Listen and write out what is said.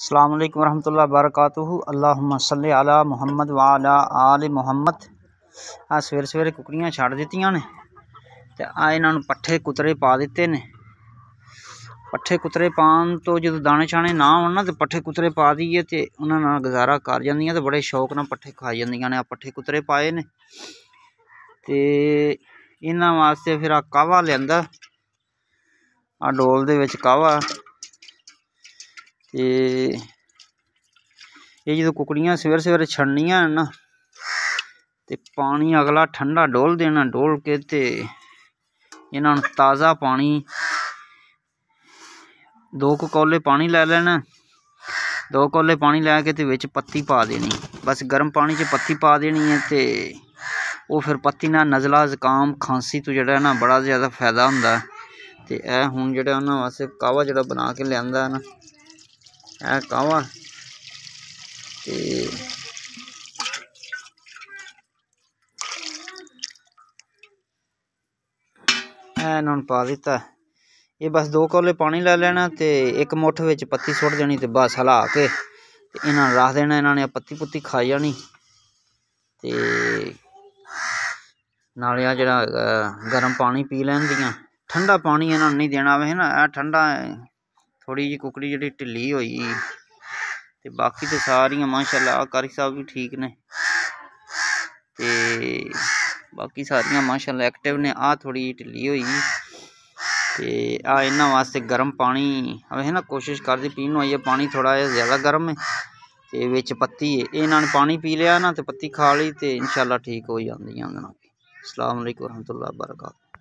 अल्लाम वरहमल वरक अल्लाहुम्मा सल्ले अला मुहम्मद वाला आल ਮੁਹੰਮਦ ਆ ਸਵੇਰ ਸਵੇਰੇ ਕੁਕੜੀਆਂ ਛੱਡ ਦਿੱਤੀਆਂ ਨੇ ਤੇ ਆ ਇਹਨਾਂ ਨੂੰ ਪੱਠੇ ਕੁਤਰੇ ਪਾ ਦਿੱਤੇ ਨੇ ਪੱਠੇ ਕੁਤਰੇ ਪਾਣ ਤੋਂ ਜਦੋਂ ਦਾਣੇ ਛਾਣੇ ਨਾ ਹੋਣ ਨਾ ਤੇ ਪੱਠੇ ਕੁਤਰੇ ਪਾ ਦਈਏ ਤੇ ਉਹਨਾਂ ਨਾਲ ਗੁਜ਼ਾਰਾ ਕਰ ਜਾਂਦੀਆਂ ਤੇ ਬੜੇ ਸ਼ੌਕ ਨਾਲ ਪੱਠੇ ਖਾ ਜਾਂਦੀਆਂ ਨੇ ਆ ਪੱਠੇ ਕੁਤਰੇ ਪਾਏ ਨੇ ਤੇ ਇਹਨਾਂ ਵਾਸਤੇ ਫਿਰ ਆ ਕਾਵਾ ਲਿਆਂਦਾ ਆ ਡੋਲ ਦੇ ਵਿੱਚ ਕਾਵਾ ये जो कुकड़ियाँ कुकड़ियां सवेरे सवेरे छड्डनियां न ना तो पानी अगला ठंडा डोल देना डोल के तो इ'न्ना ताज़ा पानी दो क पानी लै लेना दो कौले पानी लै के ते बिच पत्ती पा देनी बस गर्म पानी च पत्ती पा देनी है तो वह फिर पत्ती ने नज़ला जुकाम खांसी तो जेह्ड़ा ना बड़ा ज्यादा फायदा होंदा तो यह हूँ हून जेह्ड़ा ना असें काह्वा बना के लिया है ना ਆ ਕਾਵਾ ਤੇ ਇਹਨਾਂ ਨੂੰ ਪਾ ਦਿੱਤਾ ਇਹ ਬਸ ਦੋ ਕੋਲੇ ਪਾਣੀ ਲੈ ਲੈਣਾ ਤੇ ਇੱਕ ਮੁੱਠ ਵਿੱਚ ਪੱਤੀ ਸੁੱਟ ਦੇਣੀ ਤੇ ਬਸ ਹਲਾ ਕੇ ਇਹਨਾਂ ਨੂੰ ਰੱਖ ਦੇਣਾ ਇਹਨਾਂ ਨੇ ਪੱਤੀ ਪੁੱਤੀ ਖਾ ਜਾਣੀ ਤੇ ਨਾਲੇ ਆ ਜਿਹੜਾ ਗਰਮ ਪਾਣੀ ਪੀ ਲੈਣ ਦੀਆਂ ਠੰਡਾ ਪਾਣੀ ਇਹਨਾਂ ਨੂੰ ਨਹੀਂ ਦੇਣਾ ਵੇ ਨਾ ਇਹ ਠੰਡਾ थोड़ी जी कुकड़ी जी ढिली हुई बाकी तो सारिया माशाला कारी साहब भी ठीक ने ते बाकी सारिया माशाला एक्टिव ने आ थोड़ी जी ढिली हुई आना वास्ते गर्म पानी अवे ना कोशिश करते पीन आइए पानी थोड़ा जहा ज़्यादा गर्म है तो बेच पत्ती है इन्होंने पानी पी लिया ना तो पत्ती खा ली तो इन शाला ठीक हो जाए सलाम वरहमतुल्ला बरकू